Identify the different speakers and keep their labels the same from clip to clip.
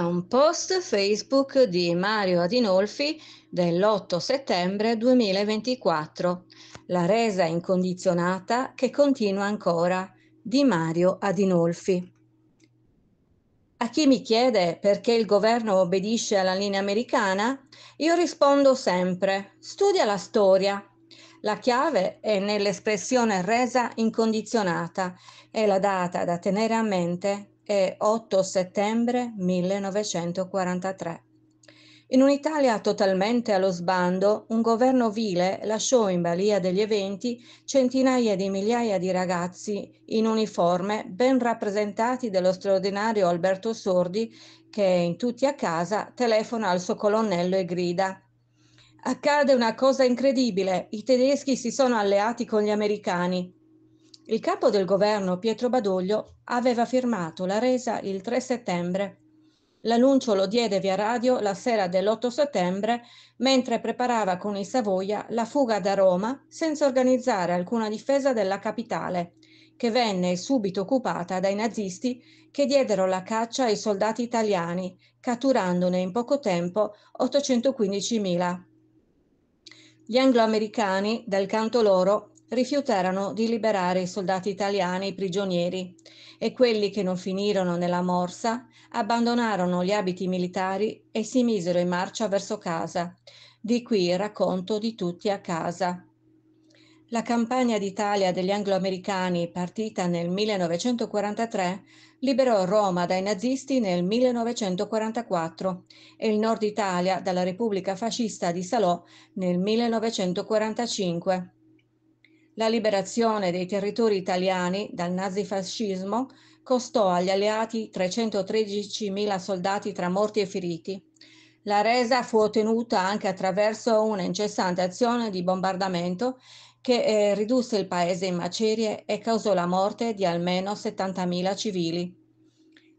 Speaker 1: da un post Facebook di Mario Adinolfi dell'8 settembre 2024, la resa incondizionata che continua ancora di Mario Adinolfi. A chi mi chiede perché il governo obbedisce alla linea americana, io rispondo sempre, studia la storia. La chiave è nell'espressione resa incondizionata, è la data da tenere a mente e 8 settembre 1943. In un'Italia totalmente allo sbando, un governo vile lasciò in balia degli eventi centinaia di migliaia di ragazzi in uniforme ben rappresentati dello straordinario Alberto Sordi che in tutti a casa telefona al suo colonnello e grida Accade una cosa incredibile, i tedeschi si sono alleati con gli americani. Il capo del governo Pietro Badoglio aveva firmato la resa il 3 settembre. L'annuncio lo diede via radio la sera dell'8 settembre mentre preparava con i Savoia la fuga da Roma senza organizzare alcuna difesa della capitale, che venne subito occupata dai nazisti che diedero la caccia ai soldati italiani, catturandone in poco tempo 815.000. Gli angloamericani, dal canto loro, rifiutarono di liberare i soldati italiani prigionieri e quelli che non finirono nella morsa abbandonarono gli abiti militari e si misero in marcia verso casa. Di qui il racconto di tutti a casa. La campagna d'Italia degli angloamericani, partita nel 1943, liberò Roma dai nazisti nel 1944 e il Nord Italia dalla Repubblica Fascista di Salò nel 1945. La liberazione dei territori italiani dal nazifascismo costò agli alleati 313.000 soldati tra morti e feriti. La resa fu ottenuta anche attraverso un'incessante azione di bombardamento che eh, ridusse il paese in macerie e causò la morte di almeno 70.000 civili.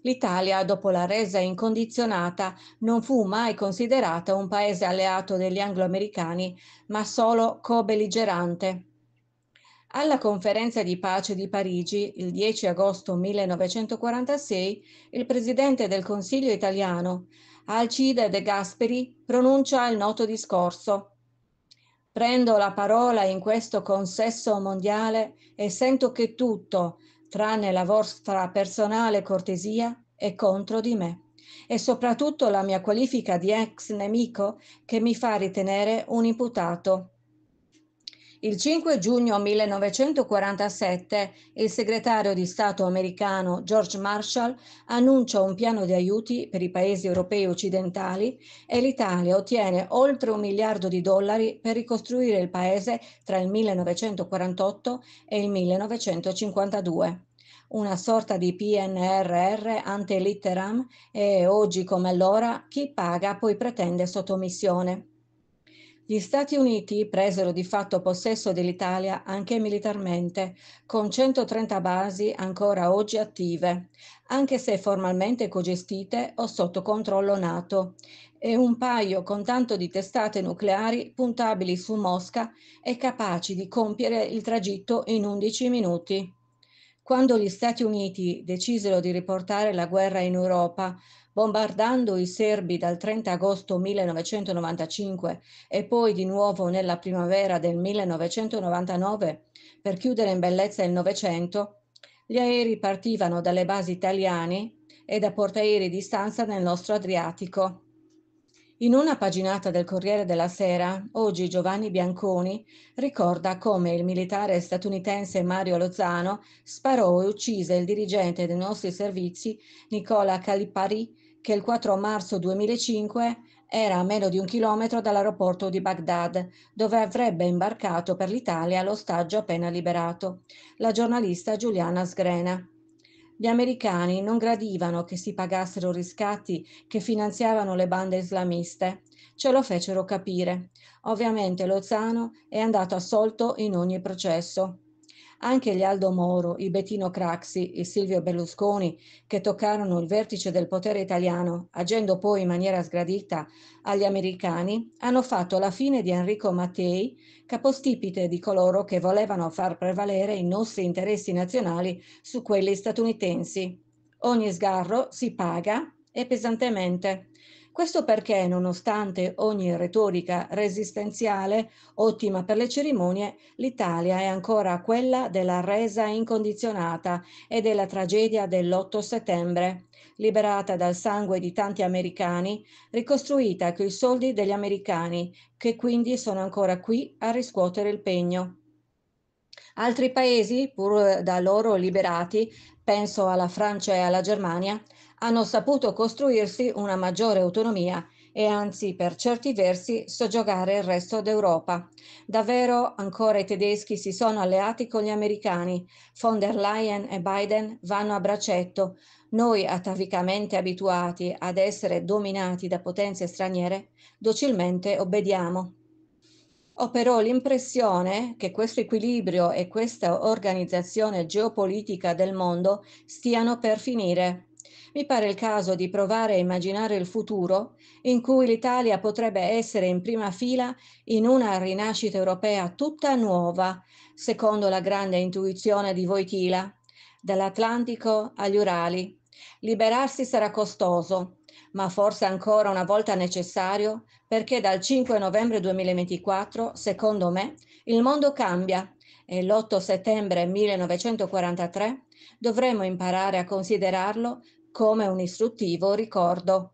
Speaker 1: L'Italia, dopo la resa incondizionata, non fu mai considerata un paese alleato degli angloamericani, ma solo co-belligerante. Alla conferenza di pace di Parigi, il 10 agosto 1946, il presidente del Consiglio italiano, Alcide De Gasperi, pronuncia il noto discorso. Prendo la parola in questo consesso mondiale e sento che tutto, tranne la vostra personale cortesia, è contro di me e soprattutto la mia qualifica di ex nemico che mi fa ritenere un imputato il 5 giugno 1947 il segretario di Stato americano George Marshall annuncia un piano di aiuti per i paesi europei occidentali e l'Italia ottiene oltre un miliardo di dollari per ricostruire il paese tra il 1948 e il 1952 una sorta di PNRR ante litteram e oggi come allora chi paga poi pretende sottomissione. Gli Stati Uniti presero di fatto possesso dell'Italia anche militarmente, con 130 basi ancora oggi attive, anche se formalmente cogestite o sotto controllo NATO, e un paio con tanto di testate nucleari puntabili su Mosca e capaci di compiere il tragitto in 11 minuti. Quando gli Stati Uniti decisero di riportare la guerra in Europa, bombardando i serbi dal 30 agosto 1995 e poi di nuovo nella primavera del 1999 per chiudere in bellezza il Novecento, gli aerei partivano dalle basi italiane e da portaerei di stanza nel nostro Adriatico in una paginata del Corriere della Sera, oggi Giovanni Bianconi ricorda come il militare statunitense Mario Lozano sparò e uccise il dirigente dei nostri servizi Nicola Calipari che il 4 marzo 2005 era a meno di un chilometro dall'aeroporto di Baghdad, dove avrebbe imbarcato per l'Italia l'ostaggio appena liberato, la giornalista Giuliana Sgrena. Gli americani non gradivano che si pagassero riscatti che finanziavano le bande islamiste. Ce lo fecero capire. Ovviamente Lozano è andato assolto in ogni processo. Anche gli Aldo Moro, i Bettino Craxi, e Silvio Berlusconi, che toccarono il vertice del potere italiano, agendo poi in maniera sgradita agli americani, hanno fatto la fine di Enrico Mattei, capostipite di coloro che volevano far prevalere i nostri interessi nazionali su quelli statunitensi. Ogni sgarro si paga e pesantemente. Questo perché, nonostante ogni retorica resistenziale, ottima per le cerimonie, l'Italia è ancora quella della resa incondizionata e della tragedia dell'8 settembre, liberata dal sangue di tanti americani, ricostruita coi soldi degli americani, che quindi sono ancora qui a riscuotere il pegno. Altri paesi, pur da loro liberati, penso alla Francia e alla Germania, hanno saputo costruirsi una maggiore autonomia e anzi per certi versi soggiogare il resto d'Europa. Davvero ancora i tedeschi si sono alleati con gli americani, von der Leyen e Biden vanno a braccetto, noi atavicamente abituati ad essere dominati da potenze straniere, docilmente obbediamo. Ho però l'impressione che questo equilibrio e questa organizzazione geopolitica del mondo stiano per finire. Mi pare il caso di provare a immaginare il futuro in cui l'Italia potrebbe essere in prima fila in una rinascita europea tutta nuova, secondo la grande intuizione di Voitila, dall'Atlantico agli Urali. Liberarsi sarà costoso, ma forse ancora una volta necessario, perché dal 5 novembre 2024, secondo me, il mondo cambia e l'8 settembre 1943 dovremo imparare a considerarlo come un istruttivo ricordo.